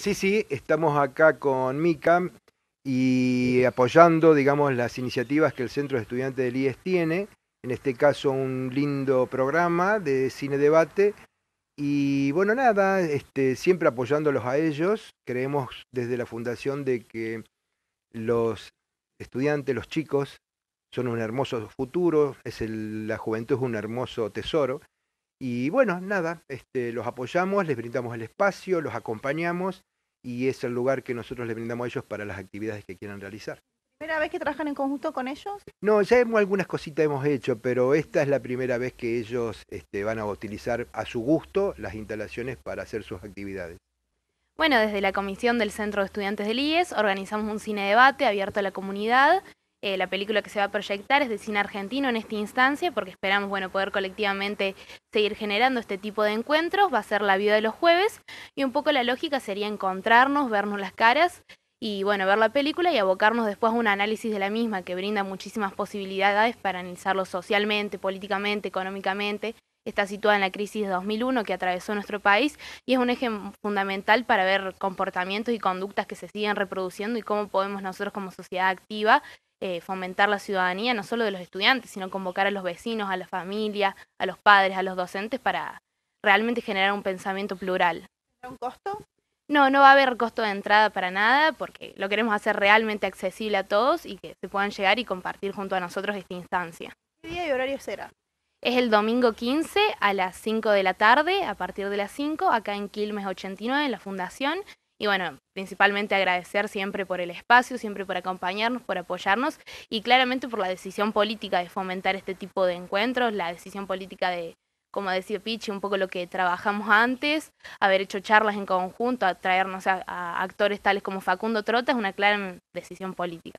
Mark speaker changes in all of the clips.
Speaker 1: Sí, sí, estamos acá con Mica y apoyando, digamos, las iniciativas que el Centro de Estudiantes del IES tiene, en este caso un lindo programa de cine debate. Y bueno, nada, este, siempre apoyándolos a ellos, creemos desde la fundación de que los estudiantes, los chicos, son un hermoso futuro, es la juventud es un hermoso tesoro. Y bueno, nada, este, los apoyamos, les brindamos el espacio, los acompañamos y es el lugar que nosotros les brindamos a ellos para las actividades que quieran realizar.
Speaker 2: ¿Primera vez que trabajan en conjunto con ellos?
Speaker 1: No, ya hemos, algunas cositas hemos hecho, pero esta es la primera vez que ellos este, van a utilizar a su gusto las instalaciones para hacer sus actividades.
Speaker 2: Bueno, desde la comisión del Centro de Estudiantes del IES organizamos un cine debate abierto a la comunidad eh, la película que se va a proyectar es de cine argentino en esta instancia, porque esperamos bueno, poder colectivamente seguir generando este tipo de encuentros. Va a ser la vida de los jueves y un poco la lógica sería encontrarnos, vernos las caras y bueno, ver la película y abocarnos después a un análisis de la misma que brinda muchísimas posibilidades para analizarlo socialmente, políticamente, económicamente. Está situada en la crisis de 2001 que atravesó nuestro país y es un eje fundamental para ver comportamientos y conductas que se siguen reproduciendo y cómo podemos nosotros como sociedad activa eh, fomentar la ciudadanía, no solo de los estudiantes, sino convocar a los vecinos, a la familia, a los padres, a los docentes, para realmente generar un pensamiento plural. ¿Tendrá un costo? No, no va a haber costo de entrada para nada, porque lo queremos hacer realmente accesible a todos y que se puedan llegar y compartir junto a nosotros esta instancia. ¿Qué día y horario será? Es el domingo 15 a las 5 de la tarde, a partir de las 5, acá en Quilmes 89, en la Fundación. Y bueno, principalmente agradecer siempre por el espacio, siempre por acompañarnos, por apoyarnos y claramente por la decisión política de fomentar este tipo de encuentros, la decisión política de, como decía Pichi, un poco lo que trabajamos antes, haber hecho charlas en conjunto, atraernos a, a actores tales como Facundo Trota, es una clara decisión política.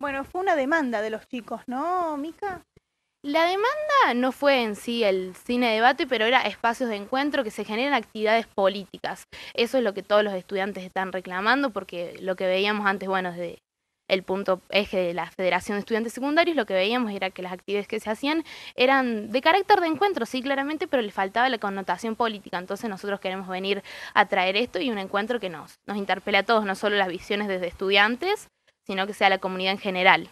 Speaker 2: Bueno, fue una demanda de los chicos, ¿no, Mica? La demanda no fue en sí el cine de debate, pero era espacios de encuentro que se generan actividades políticas. Eso es lo que todos los estudiantes están reclamando, porque lo que veíamos antes, bueno, desde el punto eje de la Federación de Estudiantes Secundarios, lo que veíamos era que las actividades que se hacían eran de carácter de encuentro, sí, claramente, pero le faltaba la connotación política. Entonces nosotros queremos venir a traer esto y un encuentro que nos, nos a todos, no solo las visiones desde estudiantes, sino que sea la comunidad en general.